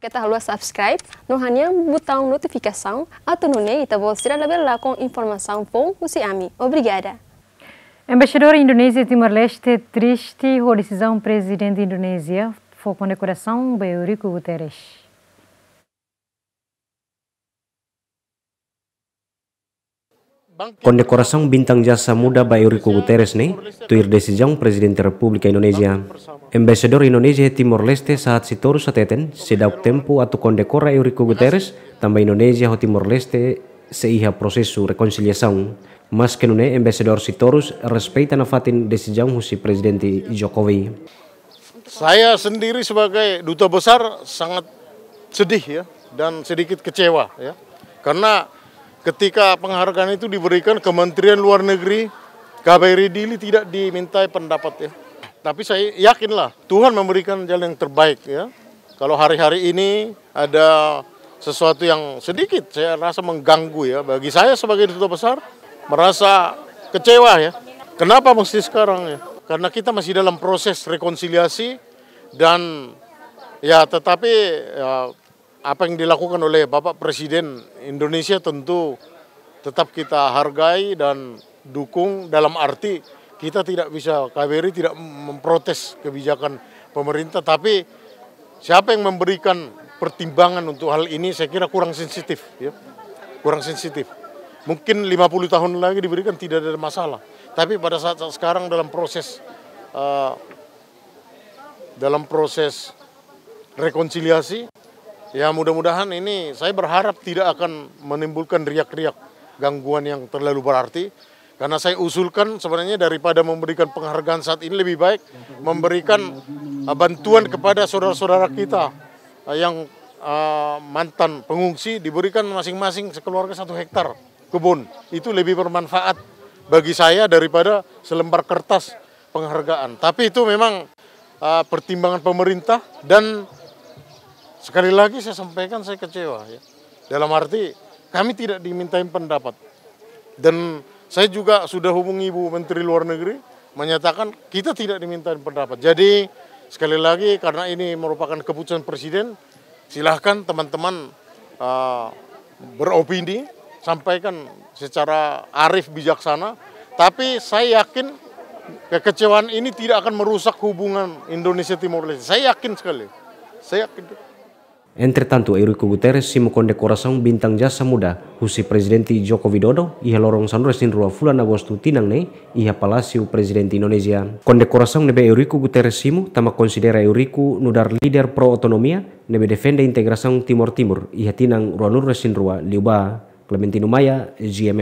Ketahlua tá subscribe no hanha botão notificação, atunune e tá você receber lá com informação bom você ame. Obrigada. Embaixador Indonésia Timor-Leste triste com a decisão do presidente da Indonésia foi condecoração Beurico Guterres. Kondekorasang Bintang Jasa Muda Eurico Guterres nih tuir desijang Presiden Republik Indonesia. Embesador Indonesia Timor Leste saat sitoru sateten, sedauk tempo atau kondekora Eurico Guterres, tambah Indonesia ho Timor Leste seiha prosesu rekonsiliasang. Mas kenune embesador Sitorus respeita nafatin desijang husi Presiden Jokowi. Saya sendiri sebagai duta besar sangat sedih ya dan sedikit kecewa ya. Karena ketika penghargaan itu diberikan Kementerian Luar Negeri, KBRI Dili tidak dimintai pendapat ya. Tapi saya yakinlah Tuhan memberikan jalan yang terbaik ya. Kalau hari-hari ini ada sesuatu yang sedikit saya rasa mengganggu ya bagi saya sebagai duta besar merasa kecewa ya. Kenapa mesti sekarang ya? Karena kita masih dalam proses rekonsiliasi dan ya tetapi ya, apa yang dilakukan oleh Bapak Presiden Indonesia tentu tetap kita hargai dan dukung dalam arti kita tidak bisa KBRI tidak memprotes kebijakan pemerintah tapi siapa yang memberikan pertimbangan untuk hal ini saya kira kurang sensitif ya kurang sensitif mungkin 50 tahun lagi diberikan tidak ada masalah tapi pada saat, saat sekarang dalam proses uh, dalam proses rekonsiliasi Ya mudah-mudahan ini saya berharap tidak akan menimbulkan riak-riak gangguan yang terlalu berarti. Karena saya usulkan sebenarnya daripada memberikan penghargaan saat ini lebih baik memberikan uh, bantuan kepada saudara-saudara kita uh, yang uh, mantan pengungsi diberikan masing-masing sekeluarga satu hektar kebun. Itu lebih bermanfaat bagi saya daripada selembar kertas penghargaan. Tapi itu memang pertimbangan pemerintah dan Sekali lagi saya sampaikan saya kecewa ya. Dalam arti kami tidak dimintai pendapat. Dan saya juga sudah hubungi Ibu Menteri Luar Negeri menyatakan kita tidak dimintain pendapat. Jadi sekali lagi karena ini merupakan keputusan presiden, silahkan teman-teman uh, beropini, sampaikan secara arif bijaksana. Tapi saya yakin kekecewaan ini tidak akan merusak hubungan Indonesia Timur Leste. Saya yakin sekali. Saya yakin. Entretanto, Eurico Guterres simo condecoração bintang jasa muda, husi Presidenti Joko Widodo, ia lorong sanura sin rua fulan agosto tinang nei, Presiden palasiu Presidenti Indonesia. Condecoração nebe Eurico Guterres simo, tama konsidera Eurico nudar lider pro autonomia, nebe defende integrasong Timor Timur, ia tinang rua nurra rua liuba. Clementino Maya, GMN.